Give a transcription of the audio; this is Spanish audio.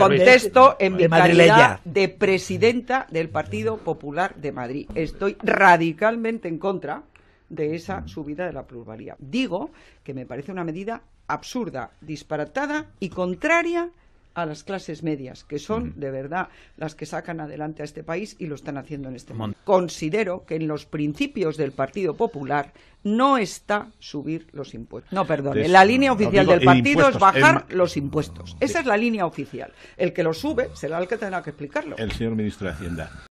Contesto en mi calidad de presidenta del Partido Popular de Madrid. Estoy radicalmente en contra de esa mm. subida de la pluralidad. Digo que me parece una medida absurda, disparatada y contraria a las clases medias, que son de verdad las que sacan adelante a este país y lo están haciendo en este momento. Considero que en los principios del Partido Popular no está subir los impuestos. No, perdone, la línea oficial del partido es bajar los impuestos. Esa es la línea oficial. El que lo sube será el que tendrá que explicarlo. El señor ministro de Hacienda.